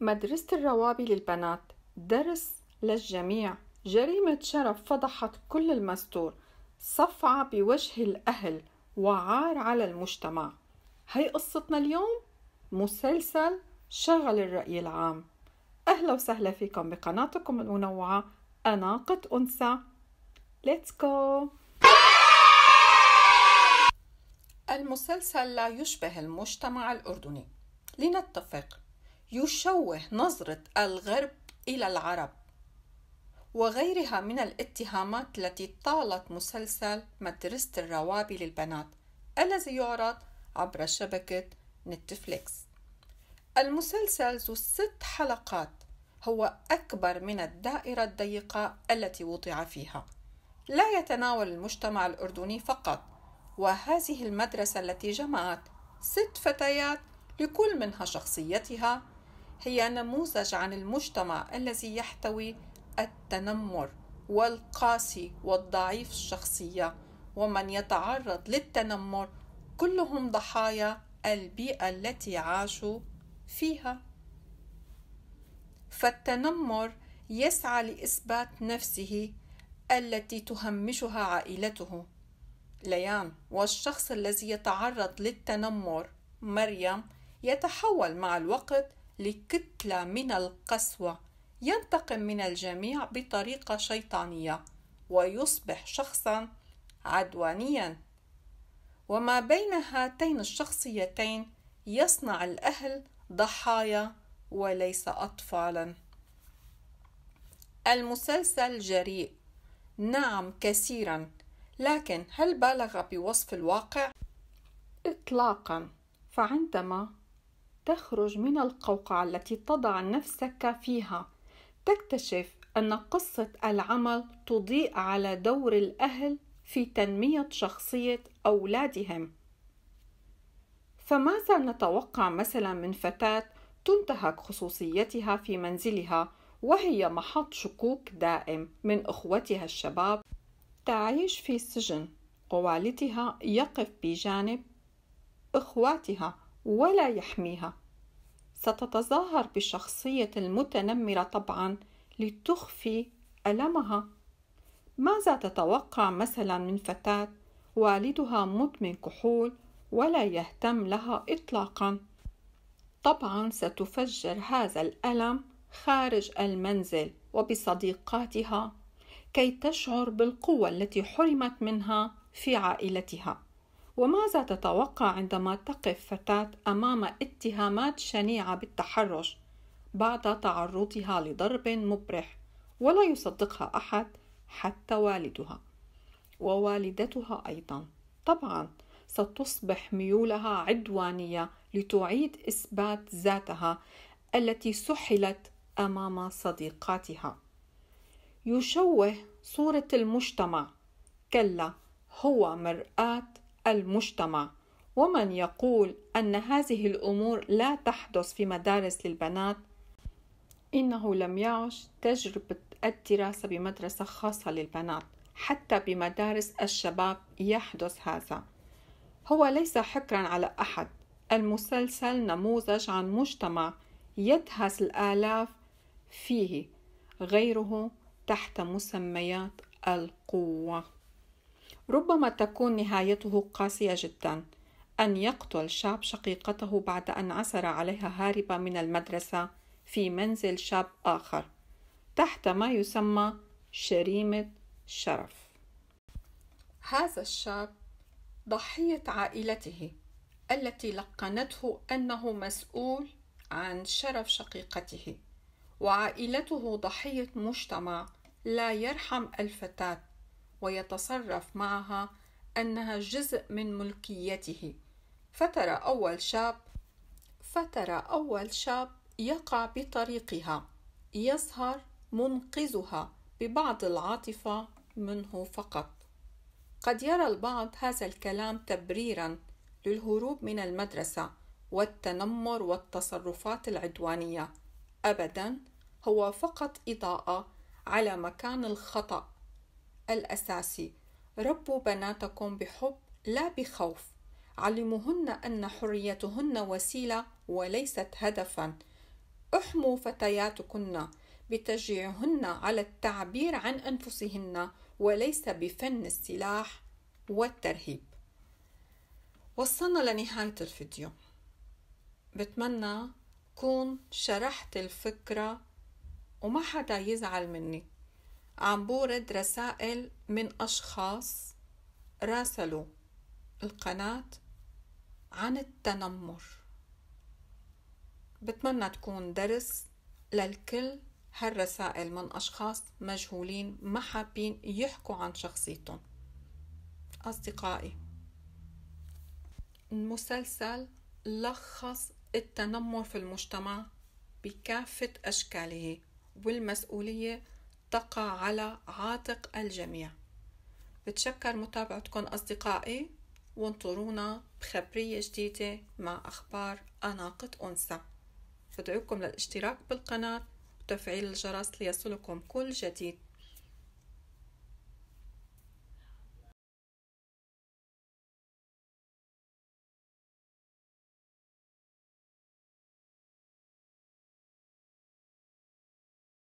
مدرسة الروابي للبنات درس للجميع جريمة شرف فضحت كل المستور صفعة بوجه الأهل وعار على المجتمع هي قصتنا اليوم مسلسل شغل الرأي العام أهلا وسهلا فيكم بقناتكم المنوعة أناقة أنثى Let's go المسلسل لا يشبه المجتمع الأردني لنتفق يشوه نظرة الغرب إلى العرب وغيرها من الاتهامات التي طالت مسلسل مدرسة الروابي للبنات الذي يعرض عبر شبكة نتفليكس المسلسل ذو ست حلقات هو أكبر من الدائرة الضيقة التي وضع فيها لا يتناول المجتمع الأردني فقط وهذه المدرسة التي جمعت ست فتيات لكل منها شخصيتها هي نموذج عن المجتمع الذي يحتوي التنمر والقاسي والضعيف الشخصيه ومن يتعرض للتنمر كلهم ضحايا البيئه التي عاشوا فيها فالتنمر يسعى لاثبات نفسه التي تهمشها عائلته ليان والشخص الذي يتعرض للتنمر مريم يتحول مع الوقت لكتلة من القسوة ينتقم من الجميع بطريقة شيطانية ويصبح شخصا عدوانيا وما بين هاتين الشخصيتين يصنع الأهل ضحايا وليس أطفالا المسلسل جريء نعم كثيرا لكن هل بالغ بوصف الواقع؟ إطلاقا فعندما تخرج من القوقعة التي تضع نفسك فيها تكتشف أن قصة العمل تضيء على دور الأهل في تنمية شخصية أولادهم فماذا نتوقع مثلا من فتاة تنتهك خصوصيتها في منزلها وهي محط شكوك دائم من اخوتها الشباب تعيش في سجن ووالدها يقف بجانب اخواتها ولا يحميها ستتظاهر بالشخصيه المتنمره طبعا لتخفي المها ماذا تتوقع مثلا من فتاه والدها مدمن كحول ولا يهتم لها اطلاقا طبعا ستفجر هذا الالم خارج المنزل وبصديقاتها كي تشعر بالقوه التي حرمت منها في عائلتها وماذا تتوقع عندما تقف فتاة أمام اتهامات شنيعة بالتحرش بعد تعرضها لضرب مبرح ولا يصدقها أحد حتى والدها ووالدتها أيضا طبعا ستصبح ميولها عدوانية لتعيد إثبات ذاتها التي سحلت أمام صديقاتها يشوه صورة المجتمع كلا هو مرآة المجتمع ومن يقول ان هذه الامور لا تحدث في مدارس للبنات انه لم يعش تجربه الدراسه بمدرسه خاصه للبنات حتى بمدارس الشباب يحدث هذا هو ليس حكرا على احد المسلسل نموذج عن مجتمع يدهس الالاف فيه غيره تحت مسميات القوه ربما تكون نهايته قاسية جدا أن يقتل شاب شقيقته بعد أن عثر عليها هاربة من المدرسة في منزل شاب آخر تحت ما يسمى شريمة شرف هذا الشاب ضحية عائلته التي لقنته أنه مسؤول عن شرف شقيقته وعائلته ضحية مجتمع لا يرحم الفتاة ويتصرف معها أنها جزء من ملكيته فترى أول شاب فترى أول شاب يقع بطريقها يظهر منقذها ببعض العاطفة منه فقط قد يرى البعض هذا الكلام تبريرا للهروب من المدرسة والتنمر والتصرفات العدوانية أبدا هو فقط إضاءة على مكان الخطأ الأساسي ربوا بناتكم بحب لا بخوف علموهن أن حريتهن وسيلة وليست هدفا احموا فتياتكن بتشجيعهن على التعبير عن أنفسهن وليس بفن السلاح والترهيب وصلنا لنهاية الفيديو بتمنى كون شرحت الفكرة وما حدا يزعل مني عم بورد رسائل من أشخاص راسلوا القناة عن التنمر بتمنى تكون درس للكل هالرسائل من أشخاص مجهولين ما حابين يحكوا عن شخصيتهم أصدقائي المسلسل لخص التنمر في المجتمع بكافة أشكاله والمسؤولية تقع على عاتق الجميع بتشكر متابعتكم أصدقائي وانطرونا بخبرية جديدة مع أخبار أناقة أنثى بدعوكم للاشتراك بالقناة وتفعيل الجرس ليصلكم كل جديد